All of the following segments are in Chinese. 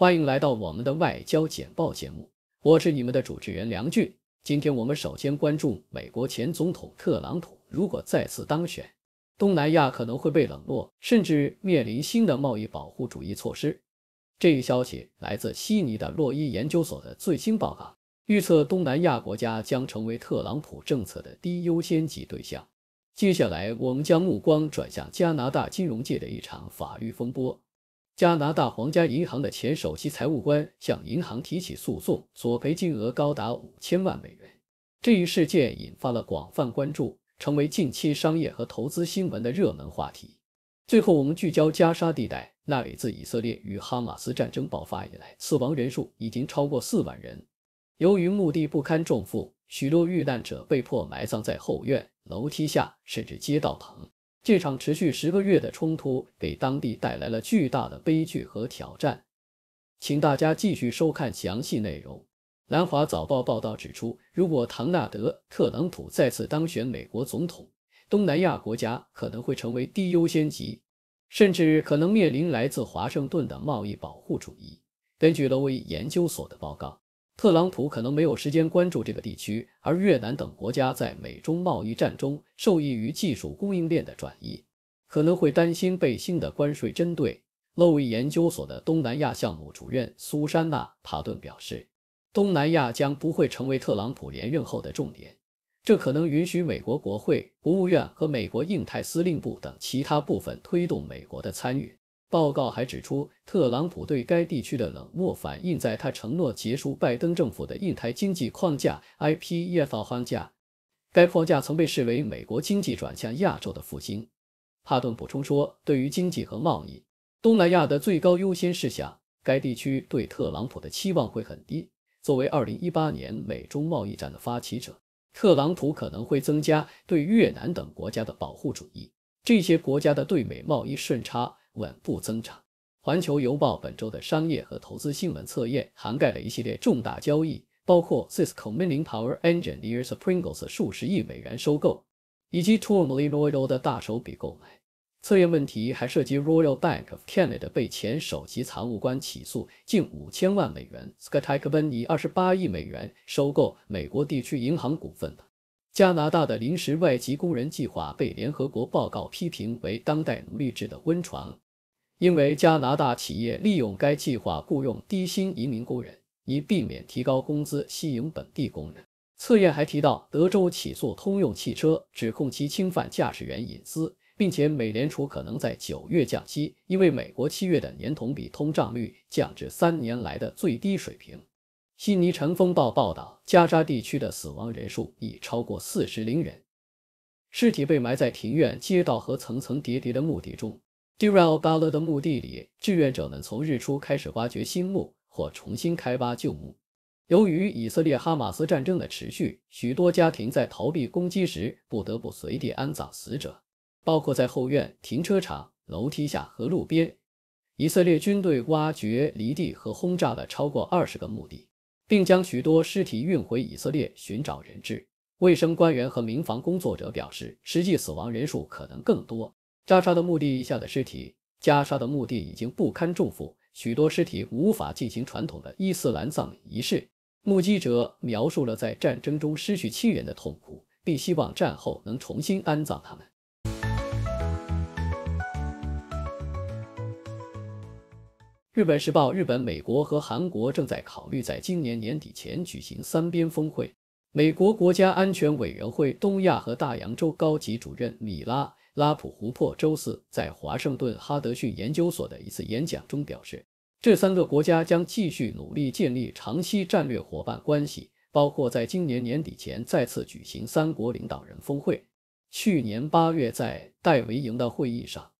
欢迎来到我们的外交简报节目，我是你们的主持人梁俊。今天我们首先关注美国前总统特朗普如果再次当选，东南亚可能会被冷落，甚至面临新的贸易保护主义措施。这一消息来自悉尼的洛伊研究所的最新报告，预测东南亚国家将成为特朗普政策的低优先级对象。接下来，我们将目光转向加拿大金融界的一场法律风波。加拿大皇家银行的前首席财务官向银行提起诉讼，索赔金额高达五千万美元。这一事件引发了广泛关注，成为近期商业和投资新闻的热门话题。最后，我们聚焦加沙地带，那里自以色列与哈马斯战争爆发以来，死亡人数已经超过四万人。由于墓地不堪重负，许多遇难者被迫埋葬在后院、楼梯下，甚至街道旁。这场持续十个月的冲突给当地带来了巨大的悲剧和挑战，请大家继续收看详细内容。《南华早报》报道指出，如果唐纳德·特朗普再次当选美国总统，东南亚国家可能会成为低优先级，甚至可能面临来自华盛顿的贸易保护主义。根据罗威研究所的报告。特朗普可能没有时间关注这个地区，而越南等国家在美中贸易战中受益于技术供应链的转移，可能会担心被新的关税针对。路易研究所的东南亚项目主任苏珊娜·塔顿表示，东南亚将不会成为特朗普连任后的重点，这可能允许美国国会、国务院和美国印太司令部等其他部分推动美国的参与。报告还指出，特朗普对该地区的冷漠反映在他承诺结束拜登政府的印太经济框架 （IPEF） 框架。该框架曾被视为美国经济转向亚洲的复兴。哈顿补充说，对于经济和贸易，东南亚的最高优先事项。该地区对特朗普的期望会很低。作为2018年美中贸易战的发起者，特朗普可能会增加对越南等国家的保护主义。这些国家的对美贸易顺差。稳步增长。环球邮报本周的商业和投资新闻测验涵盖了一系列重大交易，包括 Cisco、m i n i n g Power Engineers、Springles 数十亿美元收购，以及 t o r m l e n r o y l 的大手笔购买。测验问题还涉及 Royal Bank of Canada 被前首席财务官起诉近五千万美元，Scotia b n 以二十八亿美元收购美国地区银行股份加拿大的临时外籍工人计划被联合国报告批评为当代奴隶制的温床。因为加拿大企业利用该计划雇佣低薪移民工人，以避免提高工资吸引本地工人。测验还提到，德州起诉通用汽车，指控其侵犯驾驶员隐私，并且美联储可能在九月降息，因为美国七月的年同比通胀率降至三年来的最低水平。悉尼晨风报报道，加沙地区的死亡人数已超过四零人，尸体被埋在庭院、街道和层层叠叠的墓地中。d 在 a l 巴勒的墓地里，志愿者们从日出开始挖掘新墓或重新开挖旧墓。由于以色列哈马斯战争的持续，许多家庭在逃避攻击时不得不随地安葬死者，包括在后院、停车场、楼梯下和路边。以色列军队挖掘、犁地和轰炸了超过二十个墓地，并将许多尸体运回以色列寻找人质。卫生官员和民防工作者表示，实际死亡人数可能更多。加沙的墓地下的尸体，加沙的墓地已经不堪重负，许多尸体无法进行传统的伊斯兰葬礼仪式。目击者描述了在战争中失去亲人的痛苦，并希望战后能重新安葬他们。日本时报：日本、美国和韩国正在考虑在今年年底前举行三边峰会。美国国家安全委员会东亚和大洋洲高级主任米拉。拉普湖泊周四在华盛顿哈德逊研究所的一次演讲中表示，这三个国家将继续努力建立长期战略伙伴关系，包括在今年年底前再次举行三国领导人峰会。去年八月在戴维营的会议上，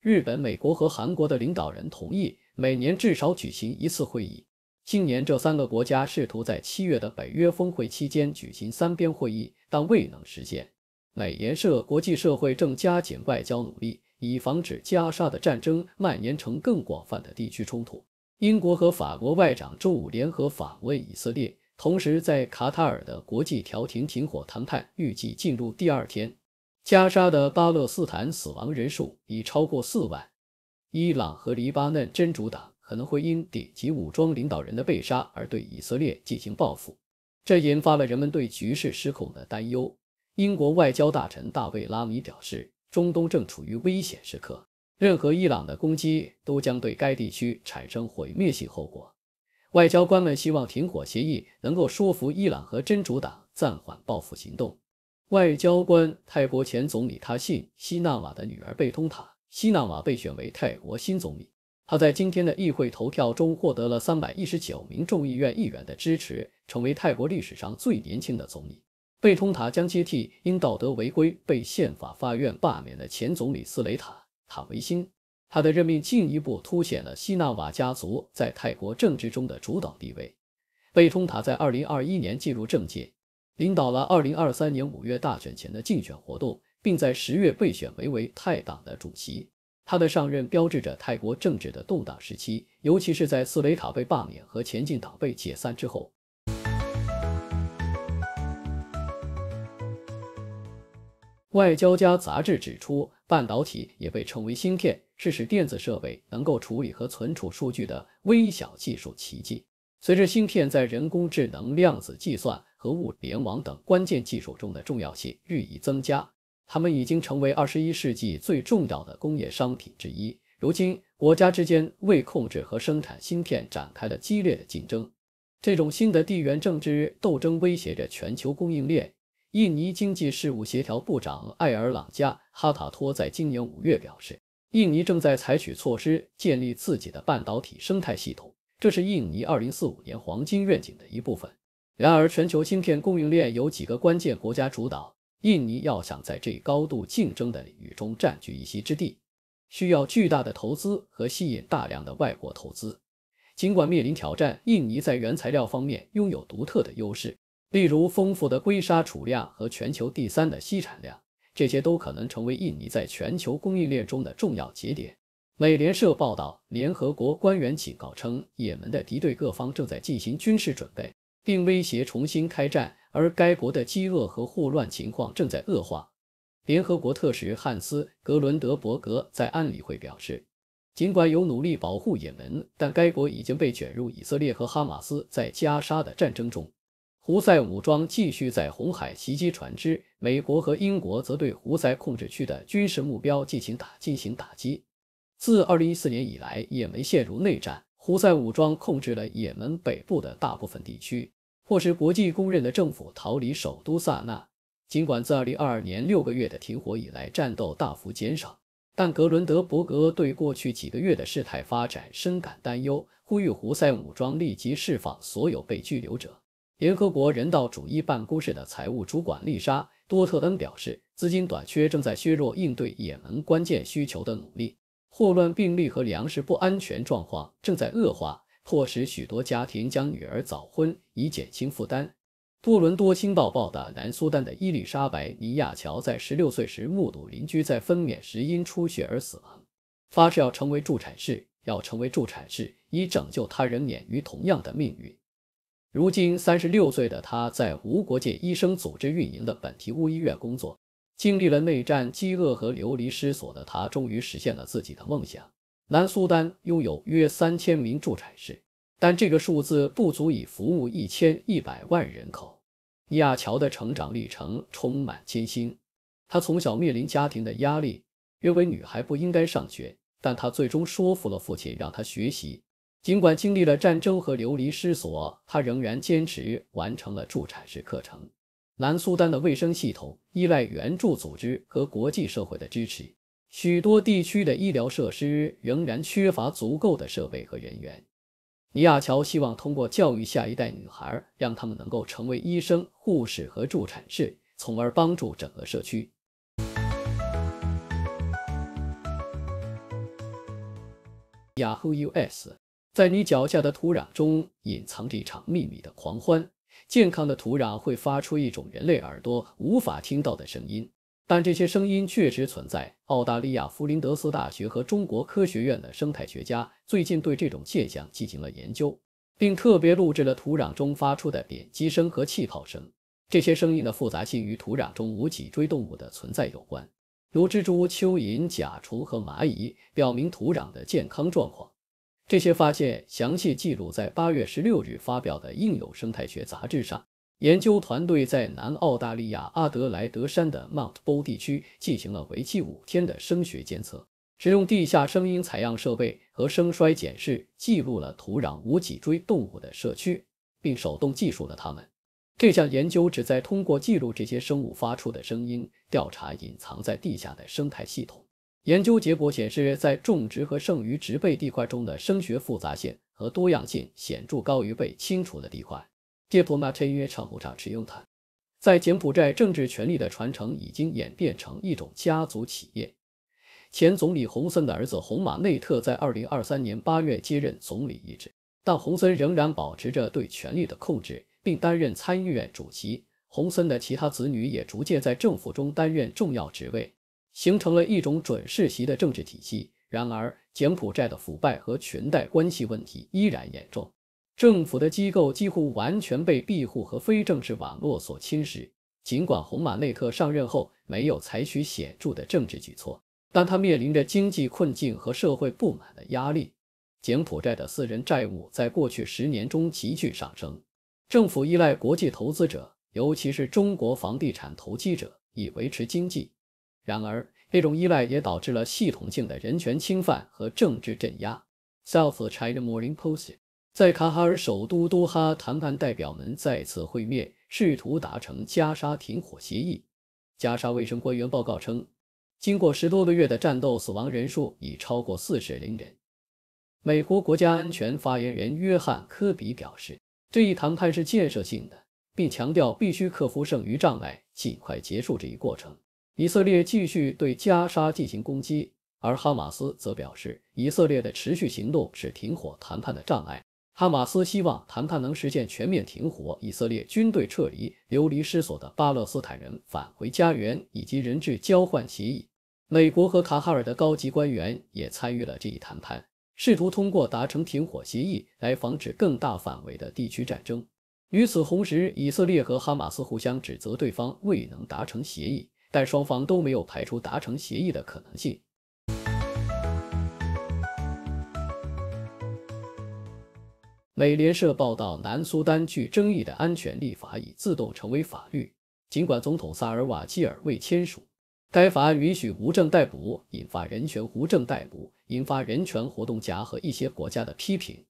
日本、美国和韩国的领导人同意每年至少举行一次会议。今年，这三个国家试图在七月的北约峰会期间举行三边会议，但未能实现。美联社：国际社会正加紧外交努力，以防止加沙的战争蔓延成更广泛的地区冲突。英国和法国外长周五联合访问以色列，同时在卡塔尔的国际调停停火谈判预计进入第二天。加沙的巴勒斯坦死亡人数已超过四万。伊朗和黎巴嫩真主党可能会因顶级武装领导人的被杀而对以色列进行报复，这引发了人们对局势失控的担忧。英国外交大臣大卫·拉米表示，中东正处于危险时刻，任何伊朗的攻击都将对该地区产生毁灭性后果。外交官们希望停火协议能够说服伊朗和真主党暂缓报复行动。外交官、泰国前总理他信·西纳瓦的女儿贝通塔·西纳瓦被选为泰国新总理，他在今天的议会投票中获得了319名众议院议员的支持，成为泰国历史上最年轻的总理。贝通塔将接替因道德违规被宪法法院罢免的前总理斯雷塔塔维辛。他的任命进一步凸显了西纳瓦家族在泰国政治中的主导地位。贝通塔在2021年进入政界，领导了2023年5月大选前的竞选活动，并在10月被选为为泰党的主席。他的上任标志着泰国政治的动荡时期，尤其是在斯雷塔被罢免和前进党被解散之后。外交家杂志指出，半导体也被称为芯片，是使电子设备能够处理和存储数据的微小技术奇迹。随着芯片在人工智能、量子计算和物联网等关键技术中的重要性日益增加，它们已经成为二十一世纪最重要的工业商品之一。如今，国家之间为控制和生产芯片展开了激烈的竞争。这种新的地缘政治斗争威胁着全球供应链。印尼经济事务协调部长艾尔朗加·哈塔托在今年五月表示，印尼正在采取措施建立自己的半导体生态系统，这是印尼2045年黄金愿景的一部分。然而，全球芯片供应链由几个关键国家主导，印尼要想在这一高度竞争的领域中占据一席之地，需要巨大的投资和吸引大量的外国投资。尽管面临挑战，印尼在原材料方面拥有独特的优势。例如，丰富的硅砂储量和全球第三的锡产量，这些都可能成为印尼在全球供应链中的重要节点。美联社报道，联合国官员警告称，也门的敌对各方正在进行军事准备，并威胁重新开战，而该国的饥饿和霍乱情况正在恶化。联合国特使汉斯·格伦德伯格在安理会表示，尽管有努力保护也门，但该国已经被卷入以色列和哈马斯在加沙的战争中。胡塞武装继续在红海袭击船只，美国和英国则对胡塞控制区的军事目标进行打进行打击。自2014年以来，也门陷入内战，胡塞武装控制了也门北部的大部分地区，迫使国际公认的政府逃离首都萨那。尽管自2022年六个月的停火以来，战斗大幅减少，但格伦德伯格对过去几个月的事态发展深感担忧，呼吁胡塞武装立即释放所有被拘留者。联合国人道主义办公室的财务主管丽莎·多特恩表示，资金短缺正在削弱应对也门关键需求的努力。霍乱病例和粮食不安全状况正在恶化，迫使许多家庭将女儿早婚以减轻负担。多伦多《星报》报道，南苏丹的伊丽莎白·尼亚乔在16岁时目睹邻居在分娩时因出血而死亡，发誓要成为助产士，要成为助产士以拯救他人免于同样的命运。如今三十六岁的他在无国界医生组织运营的本提乌医院工作。经历了内战、饥饿和流离失所的他，终于实现了自己的梦想。南苏丹拥有约三千名助产士，但这个数字不足以服务一千一百万人口。伊亚乔的成长历程充满艰辛。他从小面临家庭的压力，认为女孩不应该上学，但他最终说服了父亲，让他学习。尽管经历了战争和流离失所，他仍然坚持完成了助产士课程。南苏丹的卫生系统依赖援助组织和国际社会的支持，许多地区的医疗设施仍然缺乏足够的设备和人员。尼亚乔希望通过教育下一代女孩，让他们能够成为医生、护士和助产士，从而帮助整个社区。Yahoo US。在你脚下的土壤中隐藏着一场秘密的狂欢。健康的土壤会发出一种人类耳朵无法听到的声音，但这些声音确实存在。澳大利亚弗林德斯大学和中国科学院的生态学家最近对这种现象进行了研究，并特别录制了土壤中发出的点击声和气泡声。这些声音的复杂性与土壤中无脊椎动物的存在有关，如蜘蛛、蚯蚓、甲虫和蚂蚁，表明土壤的健康状况。这些发现详细记录在八月十六日发表的《应有生态学》杂志上。研究团队在南澳大利亚阿德莱德山的 Mount b o w 地区进行了为期五天的声学监测，使用地下声音采样设备和声衰检视记录了土壤无脊椎动物的社区，并手动记述了它们。这项研究旨在通过记录这些生物发出的声音，调查隐藏在地下的生态系统。研究结果显示，在种植和剩余植被地块中的声学复杂性和多样性显著高于被清除的地块。杰普约称，观察池用坦，在柬埔寨政治权力的传承已经演变成一种家族企业。前总理洪森的儿子洪马内特在2023年8月接任总理一职，但洪森仍然保持着对权力的控制，并担任参议院主席。洪森的其他子女也逐渐在政府中担任重要职位。形成了一种准世袭的政治体系。然而，柬埔寨的腐败和裙带关系问题依然严重，政府的机构几乎完全被庇护和非政治网络所侵蚀。尽管洪马内克上任后没有采取显著的政治举措，但他面临着经济困境和社会不满的压力。柬埔寨的私人债务在过去十年中急剧上升，政府依赖国际投资者，尤其是中国房地产投机者，以维持经济。然而，这种依赖也导致了系统性的人权侵犯和政治镇压。South China Morning Post 在卡塔尔首都都哈，谈判代表们再次会面，试图达成加沙停火协议。加沙卫生官员报告称，经过十多个月的战斗，死亡人数已超过四十零人。美国国家安全发言人约翰·科比表示，这一谈判是建设性的，并强调必须克服剩余障碍，尽快结束这一过程。以色列继续对加沙进行攻击，而哈马斯则表示，以色列的持续行动是停火谈判的障碍。哈马斯希望谈判能实现全面停火、以色列军队撤离、流离失所的巴勒斯坦人返回家园以及人质交换协议。美国和卡哈尔的高级官员也参与了这一谈判，试图通过达成停火协议来防止更大范围的地区战争。与此同时，以色列和哈马斯互相指责对方未能达成协议。但双方都没有排除达成协议的可能性。美联社报道，南苏丹具争议的安全立法已自动成为法律，尽管总统萨尔瓦·基尔未签署。该法案允许无证逮捕，引发人权无证逮捕引发人权活动家和一些国家的批评。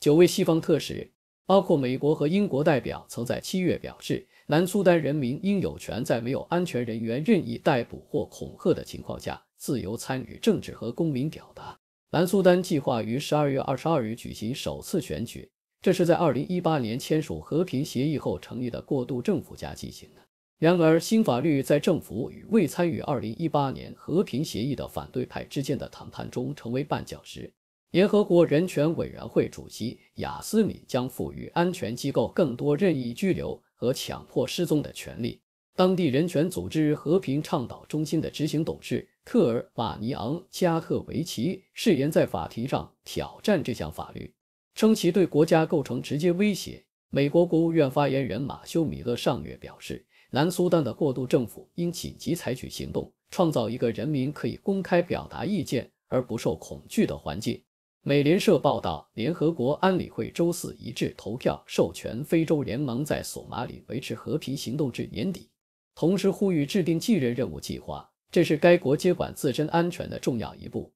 九位西方特使，包括美国和英国代表，曾在七月表示。南苏丹人民应有权在没有安全人员任意逮捕或恐吓的情况下，自由参与政治和公民表达。南苏丹计划于十二月二十二日举行首次选举，这是在二零一八年签署和平协议后成立的过渡政府家进行的。然而，新法律在政府与未参与二零一八年和平协议的反对派之间的谈判中成为绊脚石。联合国人权委员会主席雅斯米将赋予安全机构更多任意拘留和强迫失踪的权利。当地人权组织和平倡导中心的执行董事特尔瓦尼昂加特维奇誓言在法庭上挑战这项法律，称其对国家构成直接威胁。美国国务院发言人马修米勒上月表示，南苏丹的过渡政府应紧急采取行动，创造一个人民可以公开表达意见而不受恐惧的环境。美联社报道，联合国安理会周四一致投票授权非洲联盟在索马里维持和平行动至年底，同时呼吁制定继任任务计划。这是该国接管自身安全的重要一步。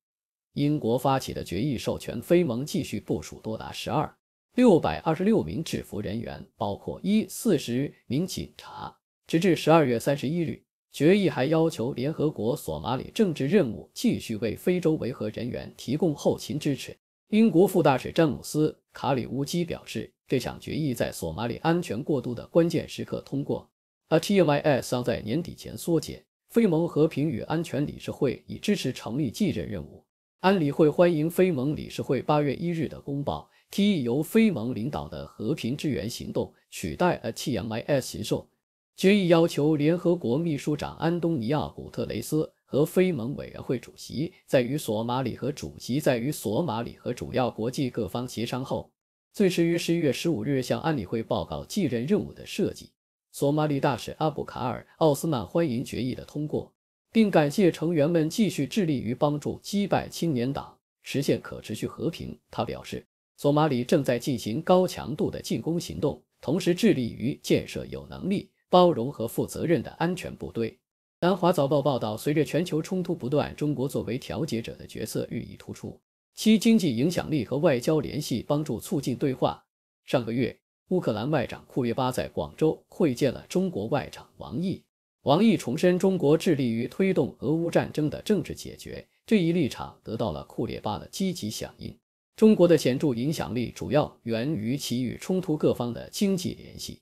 英国发起的决议授权非盟继续部署多达十二六百二十六名制服人员，包括一四十名警察，直至十二月三十一日。决议还要求联合国索马里政治任务继续为非洲维和人员提供后勤支持。英国副大使詹姆斯·卡里乌基表示，这场决议在索马里安全过渡的关键时刻通过。a t m i s 将在年底前缩减。非盟和平与安全理事会已支持成立继任任务。安理会欢迎非盟理事会8月1日的公报，提议由非盟领导的和平支援行动取代 a t m i s 行动。决议要求联合国秘书长安东尼奥·古特雷斯和非盟委员会主席在与索马里和主席在与索马里和主要国际各方协商后，最迟于十一月十五日向安理会报告继任任务的设计。索马里大使阿布卡尔·奥斯曼欢迎决议的通过，并感谢成员们继续致力于帮助击败青年党，实现可持续和平。他表示，索马里正在进行高强度的进攻行动，同时致力于建设有能力。包容和负责任的安全部队。南华早报报道，随着全球冲突不断，中国作为调解者的角色日益突出，其经济影响力和外交联系帮助促进对话。上个月，乌克兰外长库列巴在广州会见了中国外长王毅，王毅重申中国致力于推动俄乌战争的政治解决，这一立场得到了库列巴的积极响应。中国的显著影响力主要源于其与冲突各方的经济联系。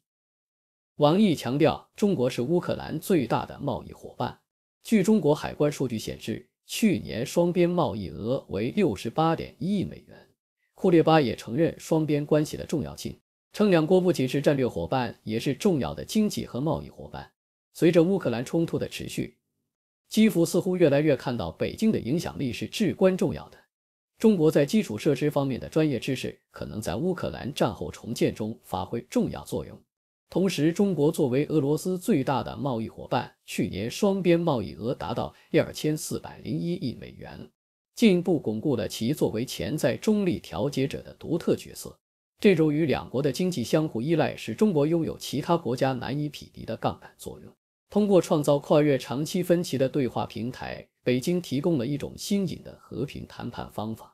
王毅强调，中国是乌克兰最大的贸易伙伴。据中国海关数据显示，去年双边贸易额为六十八点一亿美元。库列巴也承认双边关系的重要性，称两国不仅是战略伙伴，也是重要的经济和贸易伙伴。随着乌克兰冲突的持续，基辅似乎越来越看到北京的影响力是至关重要的。中国在基础设施方面的专业知识可能在乌克兰战后重建中发挥重要作用。同时，中国作为俄罗斯最大的贸易伙伴，去年双边贸易额达到二千四百零一亿美元，进一步巩固了其作为潜在中立调节者的独特角色。这种与两国的经济相互依赖，使中国拥有其他国家难以匹敌的杠杆作用。通过创造跨越长期分歧的对话平台，北京提供了一种新颖的和平谈判方法。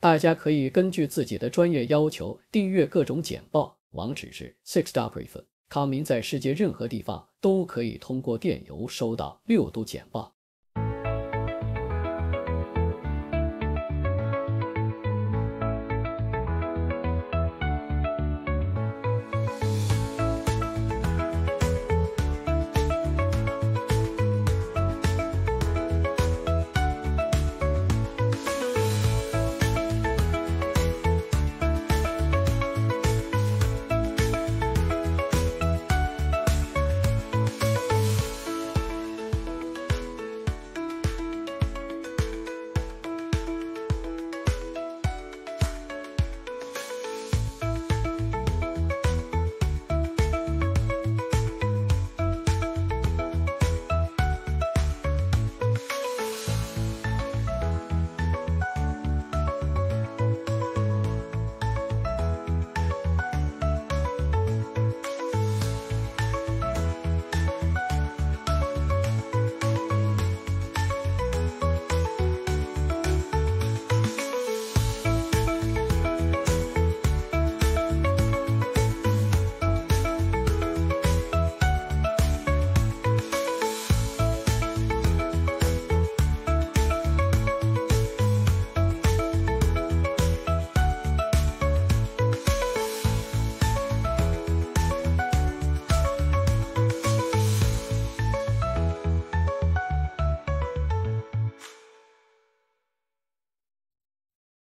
大家可以根据自己的专业要求订阅各种简报。网址是 s i x d e g r i e s c o m 在世界任何地方都可以通过电邮收到六度简报。